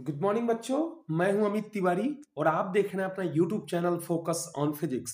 good morning बच्चों मैं हूं अमित तिवारी और आप देख रहे हैं अपना YouTube channel focus on physics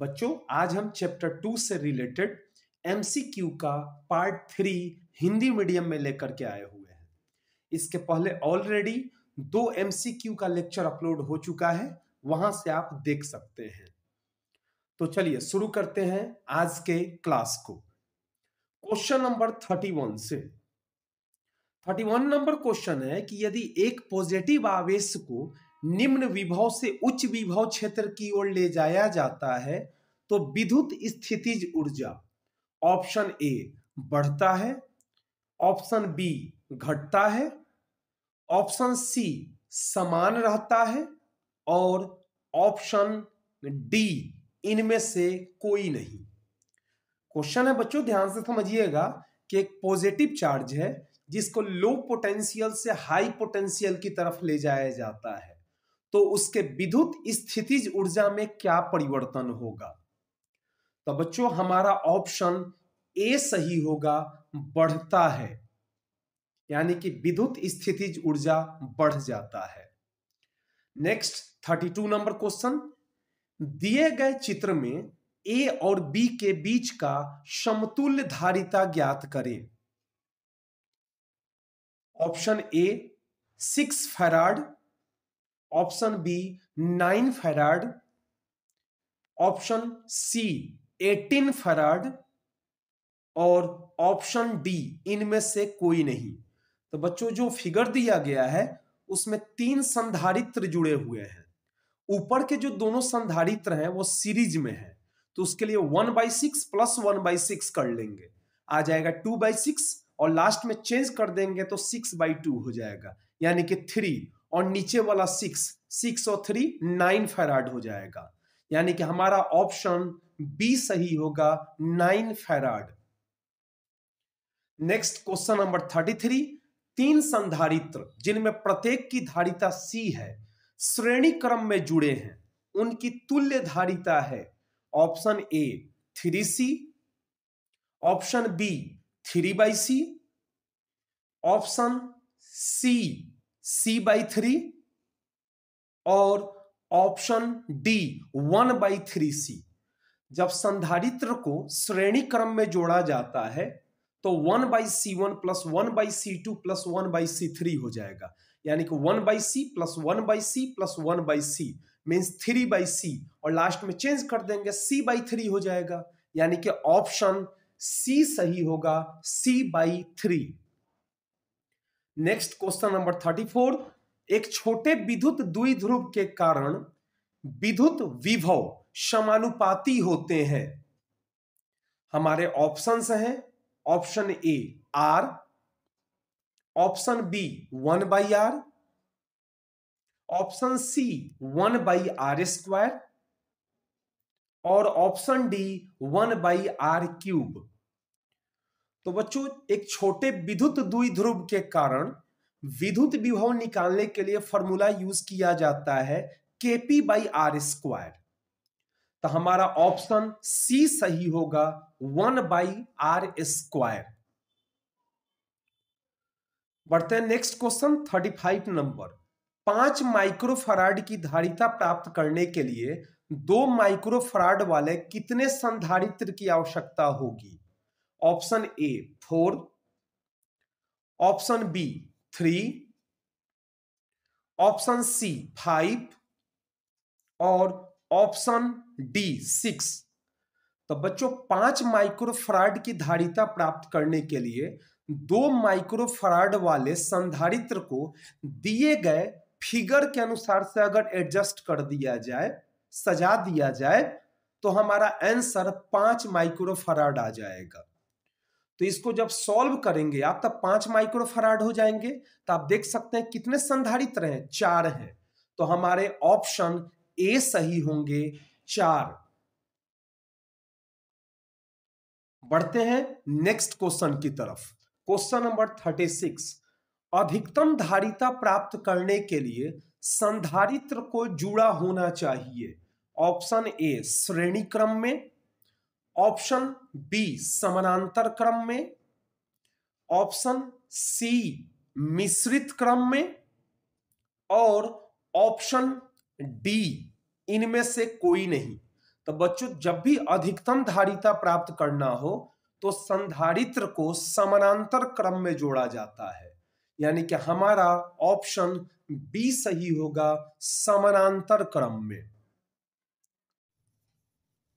बच्चों आज हम चैप्टर टू से रिलेटेड एमसीक्यू का पार्ट थ्री हिंदी मीडियम में लेकर के आए हुए हैं इसके पहले ऑलरेडी दो एमसीक्यू का लेक्चर अपलोड हो चुका है वहां से आप देख सकते हैं तो चलिए शुरू करते हैं आज के क्लास को क्वेश्चन नंबर थर्टी वन से थर्टी वन नंबर क्वेश्चन है कि यदि एक पॉजिटिव आवेश को निम्न विभव से उच्च विभव क्षेत्र की ओर ले जाया जाता है तो विद्युत स्थितिज ऊर्जा ऑप्शन ए बढ़ता है ऑप्शन बी घटता है ऑप्शन सी समान रहता है और ऑप्शन डी इनमें से कोई नहीं क्वेश्चन है बच्चों ध्यान से समझिएगा कि एक पॉजिटिव चार्ज है जिसको लो पोटेंशियल से हाई पोटेंशियल की तरफ ले जाया जाता है तो उसके विद्युत स्थितिज ऊर्जा में क्या परिवर्तन होगा तो बच्चों हमारा ऑप्शन ए सही होगा बढ़ता है यानी कि विद्युत स्थितिज ऊर्जा बढ़ जाता है next thirty two number question दिए गए चित्र में ए और बी के बीच का समतुल्य धारिता ज्ञात करें option A six farad option B nine farad option C eighteen farad और ऑप्शन डी इनमें से कोई नहीं तो बच्चों जो फिगर दिया गया है उसमें तीन संधारित्र जुड़े हुए हैं ऊपर के जो दोनों संधारित्र हैं वो सीरीज में है तो उसके लिए one by six plus one by six कर लेंगे आ जाएगा टू बाई सिक्स और लास्ट में चेंज कर देंगे तो सिक्स बाई टू हो जाएगा यानी कि थ्री और नीचे वाला सिक्स सिक्स और थ्री नाइन फेराड हो जाएगा यानी कि हमारा ऑप्शन बी सही होगा nine farad next question number thirty three तीन संधारित्र जिनमें प्रत्येक की धारिता सी है श्रेणी क्रम में जुड़े हैं उनकी तुल्य धारिता है option A three C option B three by C option C C by three और option D one by three C जब संधारित्र को श्रेणी क्रम में जोड़ा जाता है तो one by C one plus one by C two plus one by C three हो जाएगा यानी कि one by C plus one by C plus one by C means three by C और लास्ट में चेंज कर देंगे सी by three हो जाएगा यानी कि ऑप्शन सी सही होगा C by three next question number thirty four एक छोटे विद्युत द्विध्रुव के कारण विद्युत विभव समानुपाती होते हैं हमारे ऑप्शंस हैं option A R option B one by R option C one by R square और option D one by R cube तो बच्चों एक छोटे विद्युत ध्रुव के कारण विद्युत विभव निकालने के लिए फॉर्मूला यूज किया जाता है केपी बाई आर स्क्वायर तो हमारा ऑप्शन सी सही होगा वन बाई आर स्क्वायर बढ़ते हैं next question thirty five number पांच माइक्रोफराड की धारिता प्राप्त करने के लिए दो माइक्रो फ्रॉड वाले कितने संधारित्र की आवश्यकता होगी option A four option B three option C five और ऑप्शन डी सिक्स तो बच्चों पांच माइक्रो फ्रॉड की धारिता प्राप्त करने के लिए दो माइक्रो फ्रॉड वाले संधारित्र को दिए गए फिगर के अनुसार से अगर एडजस्ट कर दिया जाए सजा दिया जाए तो हमारा आंसर पांच माइक्रोफराड आ जाएगा तो इसको जब सॉल्व करेंगे आप तब पांच माइक्रोफराड हो जाएंगे तो आप देख सकते हैं कितने संधारित्र हैं चार हैं तो हमारे ऑप्शन ए सही होंगे चार बढ़ते हैं नेक्स्ट क्वेश्चन की तरफ क्वेश्चन नंबर थर्टी सिक्स अधिकतम धारिता प्राप्त करने के लिए संधारित्र को जुड़ा होना चाहिए ऑप्शन ए श्रेणी क्रम में ऑप्शन बी समानांतर क्रम में ऑप्शन सी मिश्रित क्रम में और ऑप्शन डी इनमें से कोई नहीं तो बच्चों जब भी अधिकतम धारिता प्राप्त करना हो तो संधारित्र को समानांतर क्रम में जोड़ा जाता है यानी कि हमारा ऑप्शन बी सही होगा समानांतर क्रम में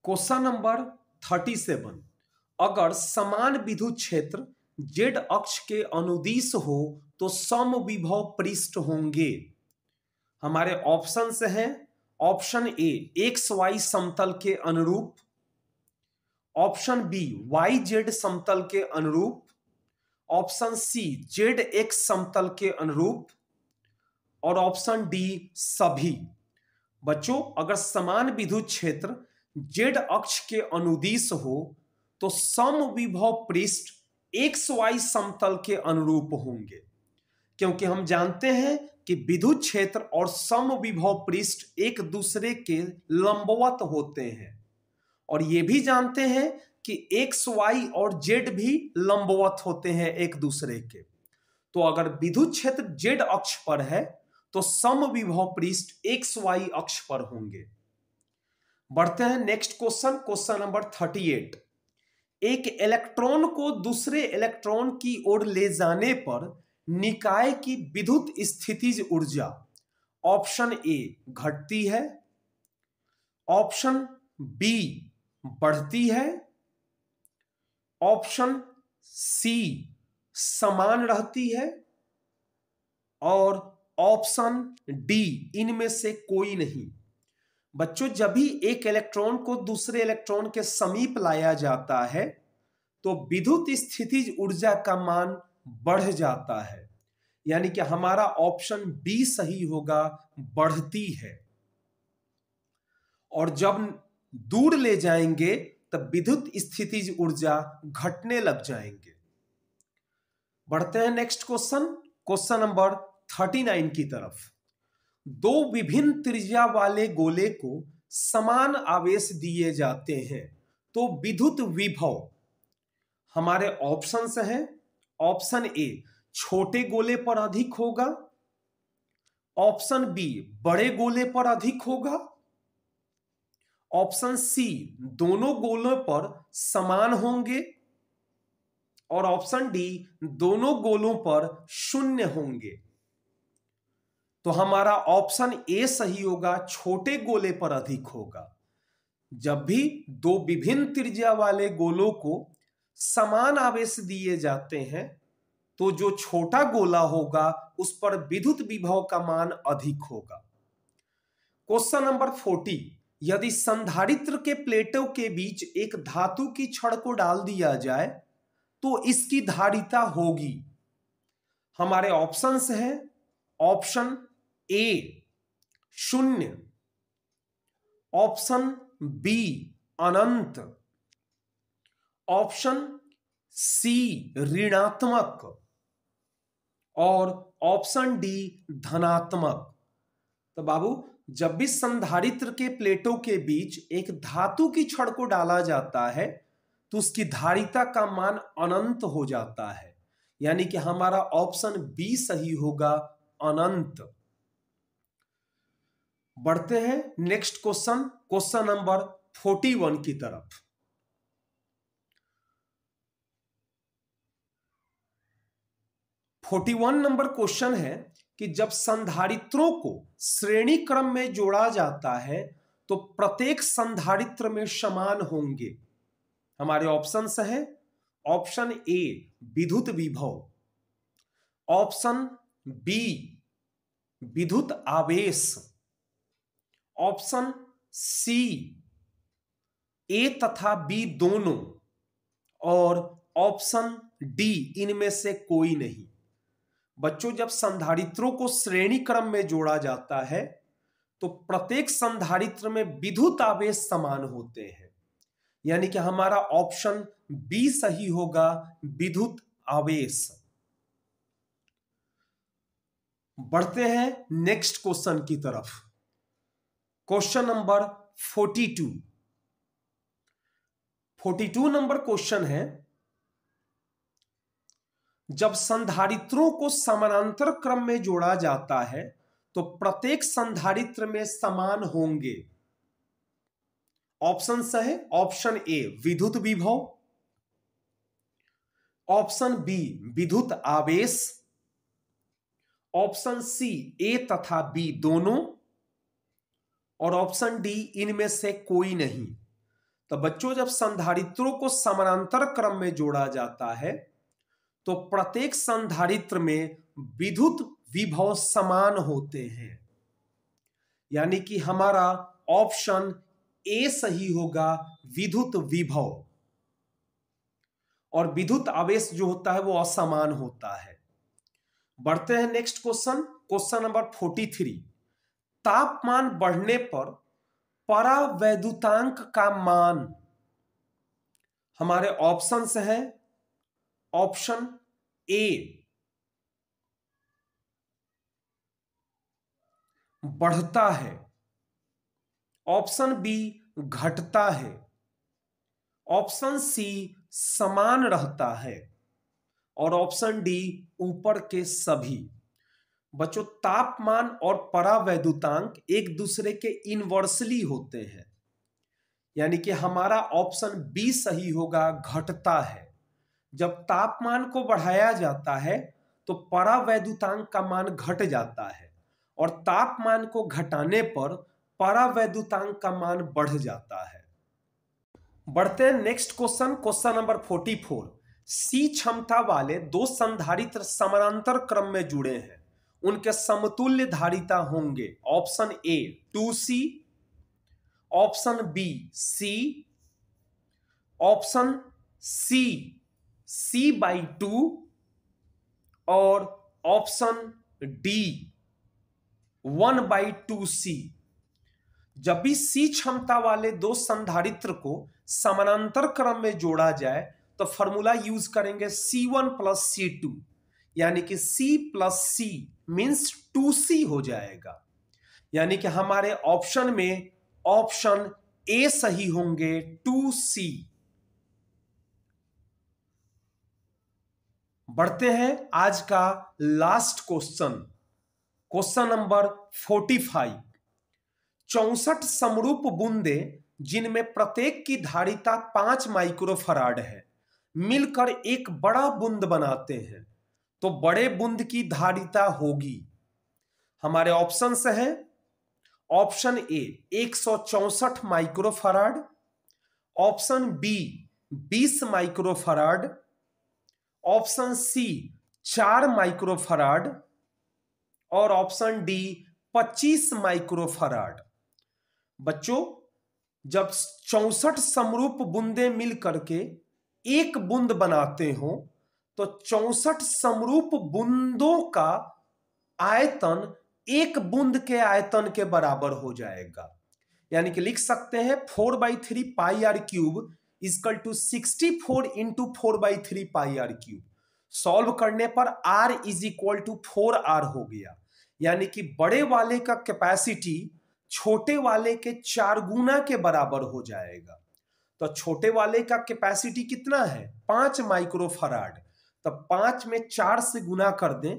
क्वेश्चन नंबर थर्टी सेवन अगर समान विद्युत क्षेत्र जेड अक्ष के अनुदिश हो तो सम विभव पृष्ठ होंगे हमारे ऑप्शन से हैं ऑप्शन ए एक्स वाई समतल के अनुरूप ऑप्शन बी वाई जेड समतल के अनुरूप ऑप्शन सी जेड एक्स समतल के अनुरूप और ऑप्शन डी सभी बच्चों अगर समान विद्युत क्षेत्र जेड अक्ष के अनुदिश हो तो सम विभव पृष्ठ एक्स वाई समतल के अनुरूप होंगे क्योंकि हम जानते हैं कि विद्युत क्षेत्र और सम विभव पृष्ठ एक दूसरे के लंबवत होते हैं और ये भी जानते हैं कि एक्स वाई और जेड भी लंबवत होते हैं एक दूसरे के तो अगर विद्युत क्षेत्र जेड अक्ष पर है तो सम विभव पृष्ठ एक्स वाई अक्ष पर होंगे बढ़ते हैं next question question number thirty eight एक इलेक्ट्रॉन को दूसरे इलेक्ट्रॉन की ओर ले जाने पर निकाय की विद्युत स्थितिज ऊर्जा ऑप्शन ए घटती है ऑप्शन बी बढ़ती है ऑप्शन सी समान रहती है और ऑप्शन डी इनमें से कोई नहीं बच्चों जब भी एक इलेक्ट्रॉन को दूसरे इलेक्ट्रॉन के समीप लाया जाता है तो विद्युत स्थितिज ऊर्जा का मान बढ़ जाता है यानी कि हमारा ऑप्शन बी सही होगा बढ़ती है और जब दूर ले जाएंगे तब विद्युत स्थितिज ऊर्जा घटने लग जाएंगे बढ़ते हैं next question question number thirty nine की तरफ दो विभिन्न त्रिज्या वाले गोले को समान आवेश दिए जाते हैं तो विद्युत विभव हमारे ऑप्शंस हैं ऑप्शन ए छोटे गोले पर अधिक होगा ऑप्शन बी बड़े गोले पर अधिक होगा ऑप्शन सी दोनों गोलों पर समान होंगे और ऑप्शन डी दोनों गोलों पर शून्य होंगे तो हमारा ऑप्शन ए सही होगा छोटे गोले पर अधिक होगा जब भी दो विभिन्न त्रिज्या वाले गोलों को समान आवेश दिए जाते हैं तो जो छोटा गोला होगा उस पर विद्युत विभव का मान अधिक होगा क्वेश्चन नंबर फोर्टी यदि संधारित्र के प्लेटों के बीच एक धातु की छड़ को डाल दिया जाए तो इसकी धारिता होगी हमारे ऑप्शंस हैं ऑप्शन ए शून्य ऑप्शन बी अनंत ऑप्शन सी ऋणात्मक और ऑप्शन डी धनात्मक तो बाबू जब भी संधारित्र के प्लेटों के बीच एक धातु की छड़ को डाला जाता है तो उसकी धारिता का मान अनंत हो जाता है यानी कि हमारा ऑप्शन बी सही होगा अनंत बढ़ते हैं next question question number forty one की तरफ फोर्टी वन नंबर क्वेश्चन है कि जब संधारित्रों को श्रेणी क्रम में जोड़ा जाता है तो प्रत्येक संधारित्र में समान होंगे हमारे ऑप्शन है ऑप्शन ए विद्युत विभव ऑप्शन बी विद्युत आवेश ऑप्शन सी ए तथा बी दोनों और ऑप्शन डी इनमें से कोई नहीं बच्चों जब संधारित्रों को श्रेणी क्रम में जोड़ा जाता है तो प्रत्येक संधारित्र में विद्युत आवेश समान होते हैं यानी कि हमारा ऑप्शन बी सही होगा विद्युत आवेश बढ़ते हैं नेक्स्ट क्वेश्चन की तरफ question number forty two forty two number question है जब संधारित्रों को समानांतर क्रम में जोड़ा जाता है तो प्रत्येक संधारित्र में समान होंगे ऑप्शन स है ऑप्शन ए विद्युत विभव ऑप्शन बी विद्युत आवेश ऑप्शन सी ए तथा बी दोनों और ऑप्शन डी इनमें से कोई नहीं तो बच्चों जब संधारित्रों को समानांतर क्रम में जोड़ा जाता है तो प्रत्येक संधारित्र में विद्युत विभव समान होते हैं यानी कि हमारा ऑप्शन ए सही होगा विद्युत विभव और विद्युत आवेश जो होता है वो असमान होता है बढ़ते हैं next question question number forty three तापमान बढ़ने पर परावैद्युतांक का मान हमारे ऑप्शन है ऑप्शन ए बढ़ता है ऑप्शन बी घटता है ऑप्शन सी समान रहता है और ऑप्शन डी ऊपर के सभी बच्चों तापमान और परावैद्युतांक एक दूसरे के इनवर्सली होते हैं यानी कि हमारा ऑप्शन बी सही होगा घटता है जब तापमान को बढ़ाया जाता है तो परावैद्युतांक का मान घट जाता है और तापमान को घटाने पर परावैद्युतांक का मान बढ़ जाता है बढ़ते हैं next question question number forty four C क्षमता वाले दो संधारित्र समानांतर क्रम में जुड़े हैं उनके समतुल्य धारिता होंगे option A two C option B C option C C by two और option D one by two C जब भी सी क्षमता वाले दो संधारित्र को समानांतर क्रम में जोड़ा जाए तो फॉर्मूला यूज करेंगे C one plus C two यानी कि C plus C means two C हो जाएगा यानी कि हमारे ऑप्शन में ऑप्शन ए सही होंगे टू सी बढ़ते हैं आज का last question question number forty five चौसठ समरूप बूंदे जिनमें प्रत्येक की धारिता पांच माइक्रोफराड है मिलकर एक बड़ा बूंद बनाते हैं तो बड़े बुंद की धारिता होगी हमारे ऑप्शन है ऑप्शन ए एक सौ चौसठ माइक्रोफराड ऑप्शन बी बीस माइक्रोफराड ऑप्शन सी चार माइक्रोफराड और ऑप्शन डी पच्चीस माइक्रोफराड बच्चों जब चौसठ समरूप बूंदे मिल करके एक बूंद बनाते हो तो चौसठ समरूप बुंदों का आयतन एक बुंद के आयतन के बराबर हो जाएगा यानी कि लिख सकते हैं four by three pi R cube is equal to sixty four into four by three pi R cube solve करने पर R is equal to four R हो गया यानी कि बड़े वाले का कैपेसिटी छोटे वाले के चार गुना के बराबर हो जाएगा तो छोटे वाले का कैपेसिटी कितना है पांच माइक्रो फराड तो पांच में चार से गुना कर दें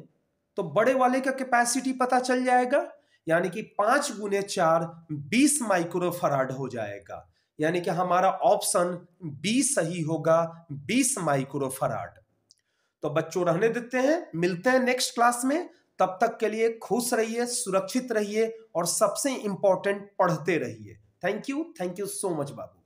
तो बड़े वाले का कैपेसिटी पता चल जाएगा यानी कि पांच गुने चार बीस माइक्रोफराड हो जाएगा यानी कि हमारा ऑप्शन बी सही होगा बीस माइक्रोफराड तो बच्चों रहने देते हैं मिलते हैं नेक्स्ट क्लास में तब तक के लिए खुश रहिए सुरक्षित रहिए और सबसे इंपॉर्टेंट पढ़ते रहिए thank you thank you so much Babu